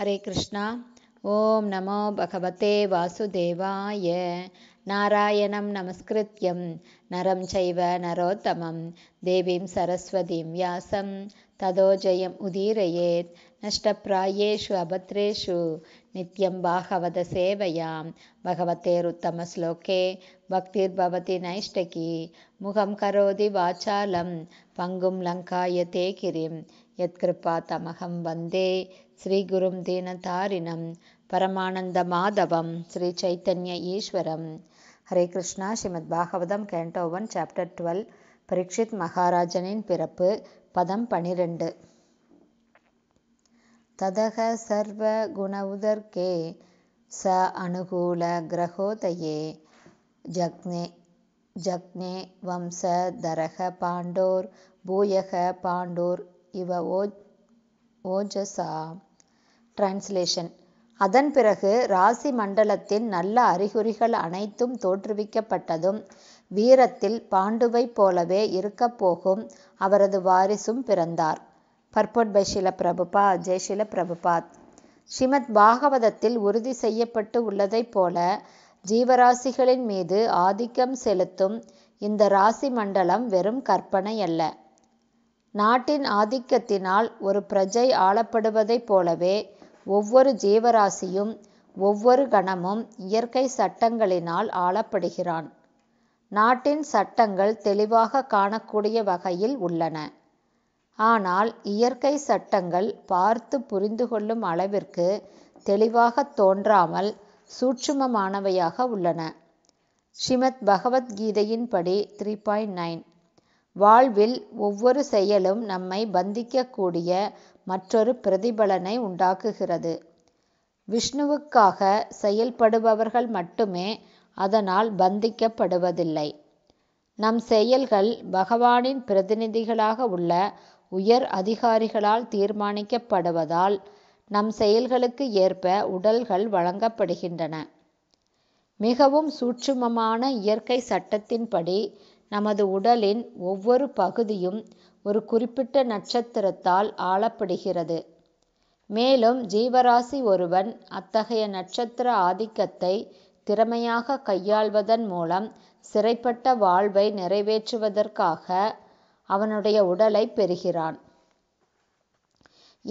हरे कृष्ण ॐ नमो भगवते वासुदेवाय नारायणं नमस्कृत्यं नरं चैव नरोत्तमं देवीं सरस्वतीं व्यासं जयम् उदीरयेत् नष्टप्रायेषु अभद्रेषु नित्यं भागवदसेवयां भगवतेरुत्तमश्लोके भक्तिर्भवति नैष्टकी मुखं करोति वाचालं पङ्गुं लङ्कायते किरिं यत्कृपातमहं वन्दे தேன தாரினம் பரமானந்த மாதவம் ஸ்ரீ சைத்தன்ய ஈஸ்வரம் Hare Krishna Srimad Bhagavatam canto one chapter twelve Parikshit மகாராஜனின் பிறப்பு பதம் பனிரெண்டு ததக சர்வ குண உதர்க்கே ச அனுகூல கிரகோதயே ஜக்னே ஜக்னே வம்ச தரக பாண்டோர் பூயக பாண்டோர் இவ ஓ ஓஜசா டிரான்ஸ்லேஷன் அதன் பிறகு ராசி மண்டலத்தின் நல்ல அறிகுறிகள் அனைத்தும் தோற்றுவிக்கப்பட்டதும் வீரத்தில் பாண்டுவை போலவே இருக்கப் போகும் அவரது வாரிசும் பிறந்தார் பர்போட் பை ஷில பிரபுபா ஜெய் பிரபுபாத் ஸ்ரீமத் பாகவதத்தில் உறுதி செய்யப்பட்டு உள்ளதைப் போல ஜீவராசிகளின் மீது ஆதிக்கம் செலுத்தும் இந்த ராசி மண்டலம் வெறும் கற்பனை அல்ல நாட்டின் ஆதிக்கத்தினால் ஒரு பிரஜை ஆளப்படுவதைப் போலவே ஒவ்வொரு ஜீவராசியும் ஒவ்வொரு கணமும் இயற்கை சட்டங்களினால் ஆளப்படுகிறான். நாட்டின் சட்டங்கள் தெளிவாக காணக்கூடிய வகையில் உள்ளன. ஆனால் இயற்கை சட்டங்கள் பார்த்து புரிந்து கொள்ளும் அளவிற்கு தெளிவாக தோன்றாமல் சூட்சுமமானவையாக உள்ளன. ஸ்ரீமத் த்ரீ பாயிண்ட் நைன் வாழ்வில் ஒவ்வொரு செயலும் நம்மை பந்திக்கக்கூடிய மற்றொரு பிரதிபலனை உண்டாக்குகிறது விஷ்ணுவுக்காக செயல்படுபவர்கள் மட்டுமே அதனால் பந்திக்கப்படுவதில்லை நம் செயல்கள் பகவானின் பிரதிநிதிகளாக உள்ள உயர் அதிகாரிகளால் தீர்மானிக்கப்படுவதால் நம் செயல்களுக்கு ஏற்ப உடல்கள் வழங்கப்படுகின்றன மிகவும் சூட்சுமமான இயற்கை சட்டத்தின்படி நமது உடலின் ஒவ்வொரு பகுதியும் ஒரு குறிப்பிட்ட நட்சத்திரத்தால் ஆளப்படுகிறது. மேலும் ஜீவராசி ஒருவன் அத்தகைய நட்சத்திர ஆதிக்கத்தை திறமையாக கையாள்வதன் மூலம் சிறைப்பட்ட வாழ்வை நிறைவேற்றுவதற்காக அவனுடைய உடலைப் பெறுகிறான்.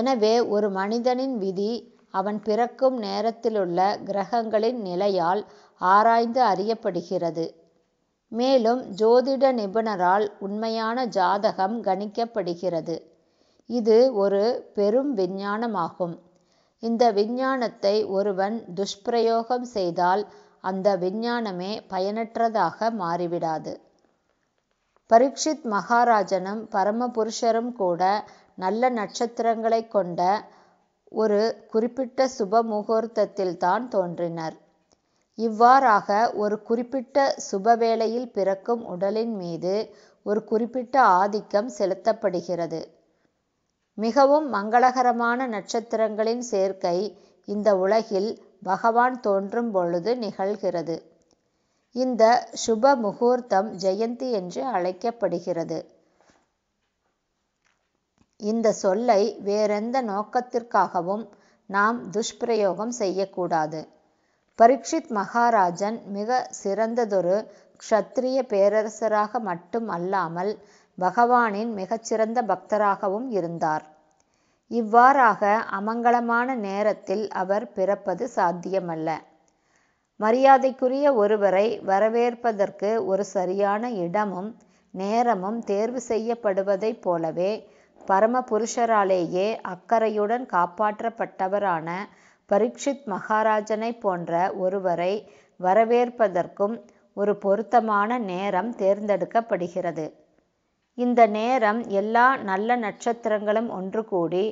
எனவே ஒரு மனிதனின் விதி அவன் பிறக்கும் நேரத்திலுள்ள கிரகங்களின் நிலையால் ஆராய்ந்து அறியப்படுகிறது. மேலும் ஜோதிட நிபுணரால் உண்மையான ஜாதகம் கணிக்கப்படுகிறது. இது ஒரு பெரும் விஞ்ஞானமாகும். இந்த விஞ்ஞானத்தை ஒருவன் துஷ்பிரயோகம் செய்தால் அந்த விஞ்ஞானமே பயனற்றதாக மாறிவிடாது. பரீட்சித் மகாராஜனும் பரமபுருஷரும் கூட நல்ல நட்சத்திரங்களைக் கொண்ட ஒரு குறிப்பிட்ட சுப முகூர்த்தத்தில் தான் தோன்றினர். இவ்வாறாக ஒரு குறிப்பிட்ட சுபவேளையில் பிறக்கும் உடலின் மீது ஒரு குறிப்பிட்ட ஆதிக்கம் செலுத்தப்படுகிறது. மிகவும் மங்களகரமான நட்சத்திரங்களின் சேர்க்கை இந்த உலகில் பகவான் தோன்றும் பொழுது நிகழ்கிறது. இந்த சுப முகூர்த்தம் ஜெயந்தி என்று அழைக்கப்படுகிறது. இந்த சொல்லை வேறெந்த நோக்கத்திற்காகவும் நாம் துஷ்பிரயோகம் செய்யக்கூடாது. பரிக்ஷித் மகாராஜன் மிக சிறந்ததொரு க்ஷத்திரிய பேரரசராக மட்டும் அல்லாமல் பகவானின் மிகச்சிறந்த பக்தராகவும் இருந்தார். இவ்வாறாக அமங்கலமான நேரத்தில் அவர் பிறப்பது சாத்தியமல்ல. மரியாதைக்குரிய ஒருவரை வரவேற்பதற்கு ஒரு சரியான இடமும் நேரமும் தேர்வு செய்யப்படுவதைப் போலவே பரம புருஷராலேயே அக்கறையுடன் காப்பாற்றப்பட்டவரான பரீட்சித் மகாராஜனைப் போன்ற ஒருவரை வரவேற்பதற்கும் ஒரு பொருத்தமான நேரம் தேர்ந்தெடுக்கப்படுகிறது. இந்த நேரம் எல்லா நல்ல நட்சத்திரங்களும் ஒன்று கூடி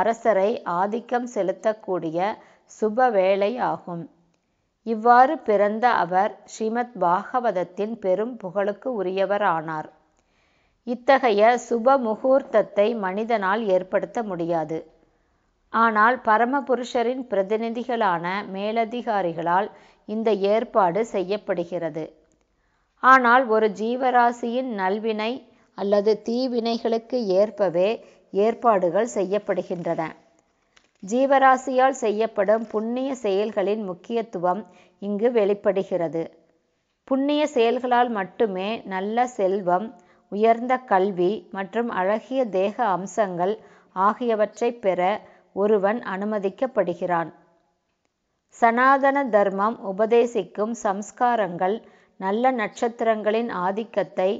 அரசரை ஆதிக்கம் செலுத்தக்கூடிய சுப வேளையாகும். இவ்வாறு பிறந்த அவர் ஸ்ரீமத் பாகவதத்தின் பெரும் புகழுக்கு உரியவரானார். இத்தகைய சுப முகூர்த்தத்தை மனிதனால் ஏற்படுத்த முடியாது. ஆனால் பரமபுருஷரின் பிரதிநிதிகளான மேலதிகாரிகளால் இந்த ஏற்பாடு செய்யப்படுகிறது ஆனால் ஒரு ஜீவராசியின் நல்வினை அல்லது தீவினைகளுக்கு ஏற்பவே ஏற்பாடுகள் செய்யப்படுகின்றன ஜீவராசியால் செய்யப்படும் புண்ணிய செயல்களின் முக்கியத்துவம் இங்கு வெளிப்படுகிறது புண்ணிய செயல்களால் மட்டுமே நல்ல செல்வம் உயர்ந்த கல்வி மற்றும் அழகிய தேக அம்சங்கள் ஆகியவற்றை பெற ஒருவன் அனுமதிக்கப்படுகிறான் சனாதன தர்மம் உபதேசிக்கும் சம்ஸ்காரங்கள் நல்ல நட்சத்திரங்களின் ஆதிக்கத்தை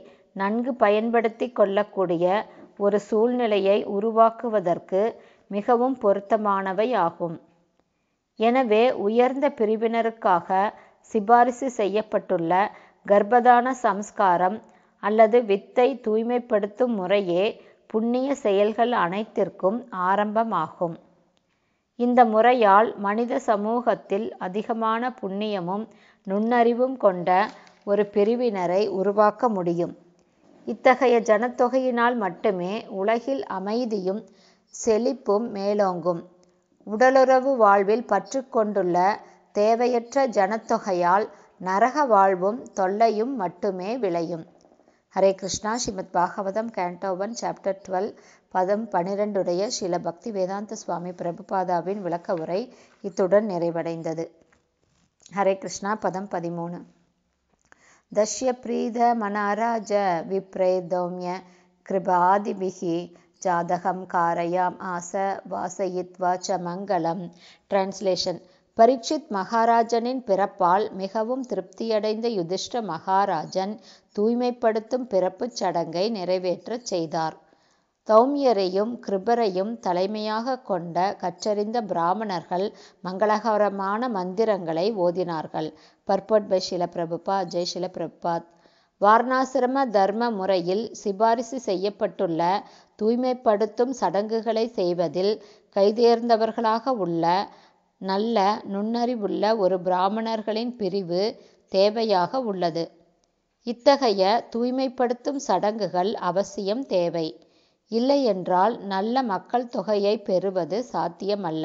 நன்கு பயன்படுத்தி கொள்ளக்கூடிய ஒரு சூழ்நிலையை உருவாக்குவதற்கு மிகவும் பொருத்தமானவை ஆகும் எனவே உயர்ந்த பிரிவினருக்காக சிபாரிசு செய்யப்பட்டுள்ள கர்ப்பதான சம்ஸ்காரம் அல்லது வித்தை தூய்மைப்படுத்தும் முறையே புண்ணிய செயல்கள் அனைத்திற்கும் ஆரம்பமாகும் இந்த முறையால் மனித சமூகத்தில் அதிகமான புண்ணியமும் நுண்ணறிவும் கொண்ட ஒரு பிரிவினரை உருவாக்க முடியும் இத்தகைய ஜனத்தொகையினால் மட்டுமே உலகில் அமைதியும் செழிப்பும் மேலோங்கும் உடலுறவு வாழ்வில் பற்று கொண்டுள்ள தேவையற்ற ஜனத்தொகையால் நரக வாழ்வும் தொல்லையும் மட்டுமே விளையும் Hare Krishna Srimad Bhagavatam canto one chapter twelve பதம் பனிரெண்டுடைய ஸ்ரீல பக்தி வேதாந்த சுவாமி பிரபுபாதாவின் விளக்க உரை இத்துடன் நிறைவடைந்தது ஹரே கிருஷ்ணா பதம் பதிமூணு தஷ்ய பிரீத மனாராஜ விப்ரே தௌமிய கிருபாதிபிகி ஜாதகம் காரயாம் ஆச வாசயித்வா ச மங்களம் டிரான்ஸ்லேஷன் பரீட்சித் மகாராஜனின் பிறப்பால் மிகவும் திருப்தியடைந்த யுதிஷ்ட மகாராஜன் தூய்மைப்படுத்தும் பிறப்புச் சடங்கை நிறைவேற்றச் செய்தார். தௌம்யரையும் கிருபரையும் தலைமையாகக் கொண்ட கற்றறிந்த பிராமணர்கள் மங்களகரமான மந்திரங்களை ஓதினார்கள். பர்பொட் பை ஷில பிரபுபா ஜெய் ஷில பிரபுபாத் வாரணாசிரம தர்ம முறையில் சிபாரிசு செய்யப்பட்டுள்ள தூய்மைப்படுத்தும் சடங்குகளை செய்வதில் கைதேர்ந்தவர்களாக உள்ள நல்ல நுண்ணறிவுள்ள ஒரு பிராமணர்களின் பிரிவு தேவையாக உள்ளது. இத்தகைய தூய்மைப்படுத்தும் சடங்குகள் அவசியம் தேவை. இல்லையென்றால் நல்ல மக்கள் தொகையை பெறுவது சாத்தியமல்ல.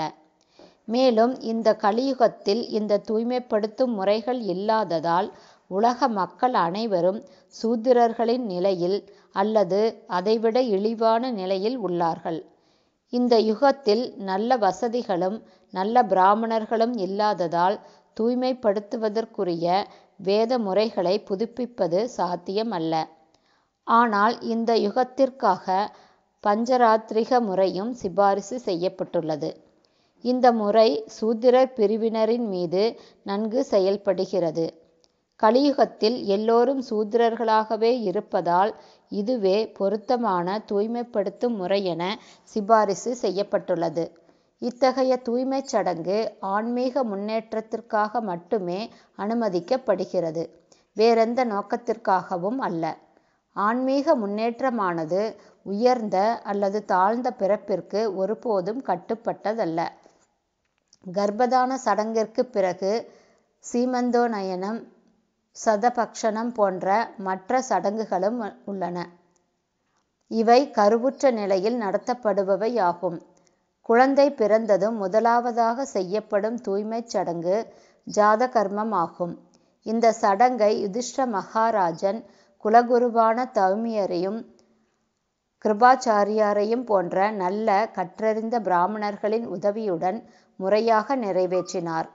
மேலும் இந்த கலியுகத்தில் இந்த தூய்மைப்படுத்தும் முறைகள் இல்லாததால் உலக மக்கள் அனைவரும் சூத்திரர்களின் நிலையில் அல்லது அதைவிட இழிவான நிலையில் உள்ளார்கள். இந்த யுகத்தில் நல்ல வசதிகளும் நல்ல பிராமணர்களும் இல்லாததால் தூய்மைப்படுத்துவதற்குரிய வேத முறைகளை புதுப்பிப்பது சாத்தியம் அல்ல ஆனால் இந்த யுகத்திற்காக பஞ்சராத்திரிக முறையும் சிபாரிசு செய்யப்பட்டுள்ளது. இந்த முறை சூத்திரர் பிரிவினரின் மீது நன்கு செயல்படுகிறது. கலியுகத்தில் எல்லோரும் சூத்திரர்களாகவே இருப்பதால் இதுவே பொருத்தமான தூய்மைப்படுத்தும் முறையென சிபாரிசு செய்யப்பட்டுள்ளது. இத்தகைய தூய்மைச் சடங்கு ஆன்மீக முன்னேற்றத்திற்காக மட்டுமே அனுமதிக்கப்படுகிறது வேறெந்த நோக்கத்திற்காகவும் அல்ல. ஆன்மீக முன்னேற்றமானது உயர்ந்த அல்லது தாழ்ந்த பிறப்பிற்கு ஒருபோதும் கட்டுப்பட்டதல்ல. கர்ப்பதான சடங்கிற்குப் பிறகு சீமந்தோநயனம், சதபக்ஷணம் போன்ற மற்ற சடங்குகளும் உள்ளன. இவை கருவுற்ற நிலையில் நடத்தப்படுபவையாகும். குழந்தை பிறந்ததும் முதலாவதாக செய்யப்படும் தூய்மைச் சடங்கு ஜாதகர்மம் ஆகும் இந்த சடங்கை யுதிஷ்ட மகாராஜன் குலகுருவான தௌமியரையும் கிருபாச்சாரியாரையும் போன்ற நல்ல கற்றறிந்த பிராமணர்களின் உதவியுடன் முறையாக நிறைவேற்றினார்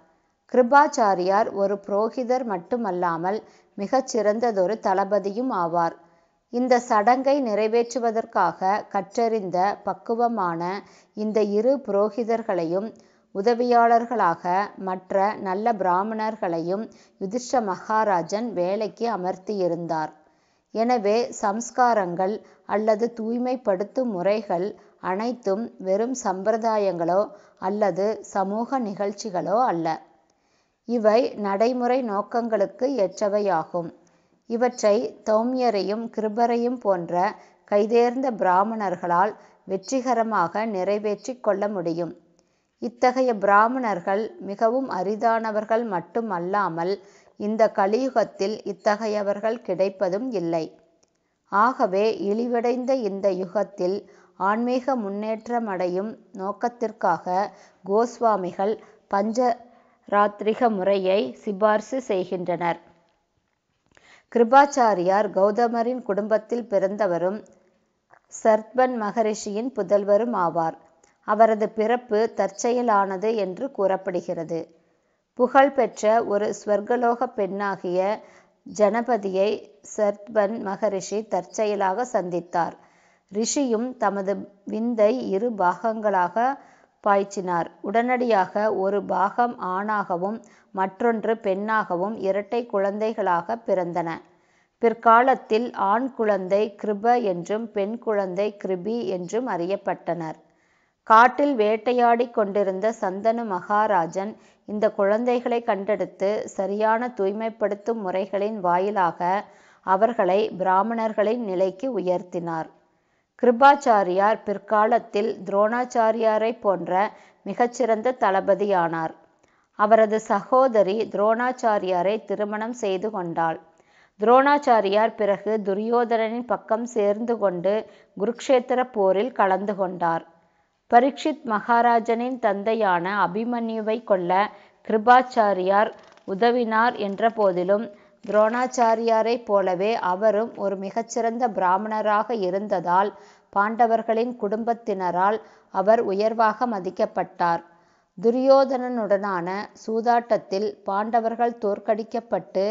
கிருபாச்சாரியார் ஒரு புரோகிதர் மட்டுமல்லாமல் மிகச்சிறந்ததொரு தளபதியும் ஆவார் இந்த சடங்கை நிறைவேற்றுவதற்காக கற்றறிந்த பக்குவமான இந்த இரு புரோகிதர்களையும் உதவியாளர்களாக மற்ற நல்ல பிராமணர்களையும் யுதிஷ்ட மகாராஜன் வேலைக்கு அமர்த்தியிருந்தார் எனவே சம்ஸ்காரங்கள் அல்லது தூய்மைப்படுத்தும் முறைகள் அனைத்தும் வெறும் சம்பிரதாயங்களோ அல்லது சமூக நிகழ்ச்சிகளோ அல்ல இவை நடைமுறை நோக்கங்களுக்கு ஏற்றவையாகும் இவற்றை தௌம்யரையும் கிருபரையும் போன்ற கைதேர்ந்த பிராமணர்களால் வெற்றிகரமாக நிறைவேற்றி கொள்ள முடியும் இத்தகைய பிராமணர்கள் மிகவும் அரிதானவர்கள் மட்டுமல்லாமல் இந்த கலியுகத்தில் இத்தகையவர்கள் கிடைப்பதும் இல்லை ஆகவே இழிவடைந்த இந்த யுகத்தில் ஆன்மீக முன்னேற்றமடையும் நோக்கத்திற்காக கோஸ்வாமிகள் பஞ்ச ராத்திரிக முறையை சிபார்சு செய்கின்றனர் கிருபாச்சாரியார் கௌதமரின் குடும்பத்தில் பிறந்தவரும் சர்பன் மகரிஷியின் புதல்வரும் ஆவார் அவரது பிறப்பு தற்செயலானது என்று கூறப்படுகிறது புகழ்பெற்ற ஒரு ஸ்வர்கலோக பெண்ணாகிய ஜனபதியை சர்பன் மகரிஷி தற்செயலாக சந்தித்தார் ரிஷியும் தமது விந்தை இரு பாகங்களாக பாய்ச்சினார் உடனடியாக ஒரு பாகம் ஆணாகவும் மற்றொன்று பெண்ணாகவும் இரட்டை குழந்தைகளாக பிறந்தன பிற்காலத்தில் ஆண் குழந்தை கிருப என்றும் பெண் குழந்தை கிருபி என்றும் அறியப்பட்டனர் காட்டில் வேட்டையாடி கொண்டிருந்த சந்தனு மகாராஜன் இந்த குழந்தைகளை கண்டெடுத்து சரியான தூய்மைப்படுத்தும் முறைகளின் வாயிலாக அவர்களை பிராமணர்களின் நிலைக்கு உயர்த்தினார் கிருபாச்சாரியார் பிற்காலத்தில் துரோணாச்சாரியாரை போன்ற மிகச்சிறந்த தளபதியானார் அவரது சகோதரி துரோணாச்சாரியாரை திருமணம் செய்து கொண்டாள் துரோணாச்சாரியார் பிறகு துரியோதரனின் பக்கம் சேர்ந்து கொண்டு குருக்ஷேத்திர போரில் கலந்து கொண்டார் பரீட்சித் மகாராஜனின் தந்தையான அபிமன்யுவை கொல்ல கிருபாச்சாரியார் உதவினார் என்ற போதிலும் துரோணாச்சாரியாரைப் போலவே அவரும் ஒரு மிகச்சிறந்த பிராமணராக இருந்ததால் பாண்டவர்களின் குடும்பத்தினரால் அவர் உயர்வாக மதிக்கப்பட்டார் துரியோதனனுடனான சூதாட்டத்தில் பாண்டவர்கள் தோற்கடிக்கப்பட்டு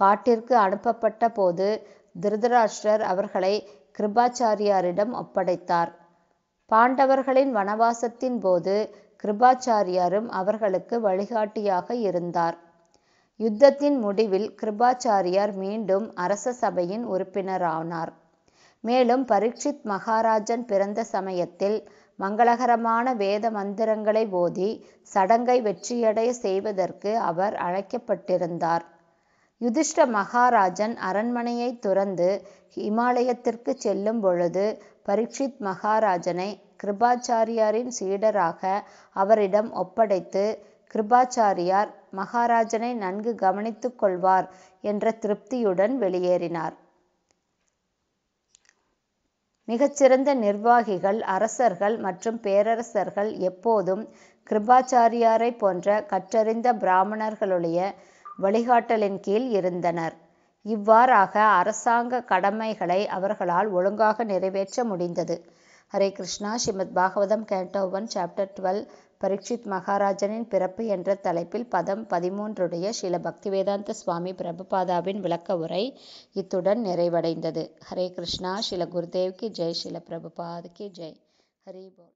காட்டிற்கு அனுப்பப்பட்ட போது திருதராஷ்டிரர் அவர்களை கிருபாச்சாரியாரிடம் ஒப்படைத்தார். பாண்டவர்களின் வனவாசத்தின் போது கிருபாச்சாரியாரும் அவர்களுக்கு வழிகாட்டியாக இருந்தார். யுத்தத்தின் முடிவில் கிருபாச்சாரியார் மீண்டும் அரச சபையின் உறுப்பினரானார். மேலும் பரீட்சித் மகாராஜன் பிறந்த சமயத்தில் மங்களகரமான வேத மந்திரங்களை போதி சடங்கை வெற்றியடைய செய்வதற்கு அவர் அழைக்கப்பட்டிருந்தார் யுதிஷ்ட மகாராஜன் அரண்மனையை துறந்து இமாலயத்திற்கு செல்லும் பொழுது பரீட்சித் மகாராஜனை கிருபாச்சாரியாரின் சீடராக அவரிடம் ஒப்படைத்து கிருபாச்சாரியார் மகாராஜனை நன்கு கவனித்துக் கொள்வார் என்ற திருப்தியுடன் வெளியேறினார் மிகச்சிறந்த நிர்வாகிகள் அரசர்கள் மற்றும் பேரரசர்கள் எப்போதும் கிருபாச்சாரியாரை போன்ற கற்றறிந்த பிராமணர்களுடைய வழிகாட்டலின் கீழ் இருந்தனர் இவ்வாறாக அரசாங்க கடமைகளை அவர்களால் ஒழுங்காக நிறைவேற்ற முடிந்தது Hare Krishna Srimad Bhagavatam canto one chapter twelve Parikshit மகாராஜனின் பிறப்பு என்ற தலைப்பில் பதம் பதிமூன்றுடைய ஸ்ரீல பக்திவேதாந்த சுவாமி பிரபுபாதாவின் விளக்க உரை இத்துடன் நிறைவடைந்தது ஹரே கிருஷ்ணா ஸ்ரீல குருதேவ்கி ஜெய் ஸ்ரீல பிரபுபாதுக்கு ஜெய் ஹரி போல்